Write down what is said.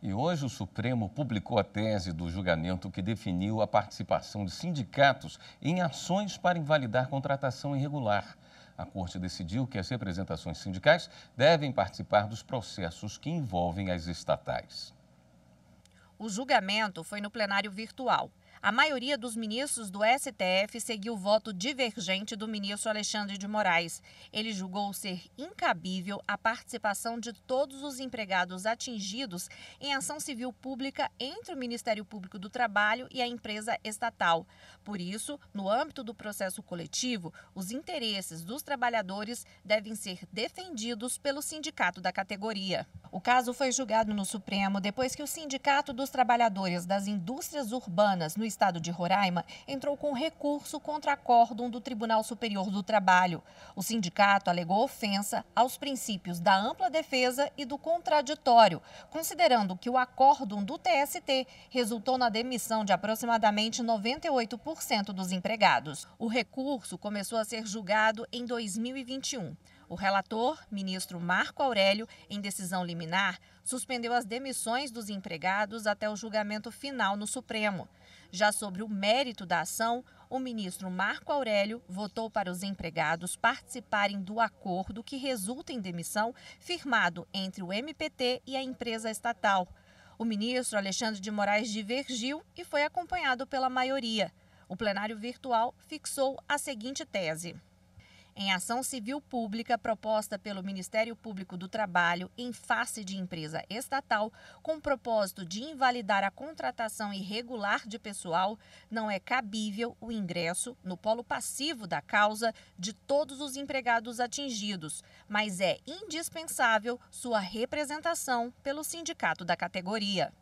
E hoje o Supremo publicou a tese do julgamento que definiu a participação de sindicatos em ações para invalidar contratação irregular. A Corte decidiu que as representações sindicais devem participar dos processos que envolvem as estatais. O julgamento foi no plenário virtual a maioria dos ministros do STF seguiu o voto divergente do ministro Alexandre de Moraes. Ele julgou ser incabível a participação de todos os empregados atingidos em ação civil pública entre o Ministério Público do Trabalho e a empresa estatal. Por isso, no âmbito do processo coletivo, os interesses dos trabalhadores devem ser defendidos pelo sindicato da categoria. O caso foi julgado no Supremo depois que o Sindicato dos Trabalhadores das Indústrias Urbanas, no Estado de Roraima entrou com recurso contra acórdão do Tribunal Superior do Trabalho. O sindicato alegou ofensa aos princípios da ampla defesa e do contraditório, considerando que o acórdão do TST resultou na demissão de aproximadamente 98% dos empregados. O recurso começou a ser julgado em 2021. O relator, ministro Marco Aurélio, em decisão liminar, suspendeu as demissões dos empregados até o julgamento final no Supremo. Já sobre o mérito da ação, o ministro Marco Aurélio votou para os empregados participarem do acordo que resulta em demissão firmado entre o MPT e a empresa estatal. O ministro Alexandre de Moraes divergiu e foi acompanhado pela maioria. O plenário virtual fixou a seguinte tese em ação civil pública proposta pelo Ministério Público do Trabalho em face de empresa estatal com o propósito de invalidar a contratação irregular de pessoal, não é cabível o ingresso no polo passivo da causa de todos os empregados atingidos, mas é indispensável sua representação pelo sindicato da categoria.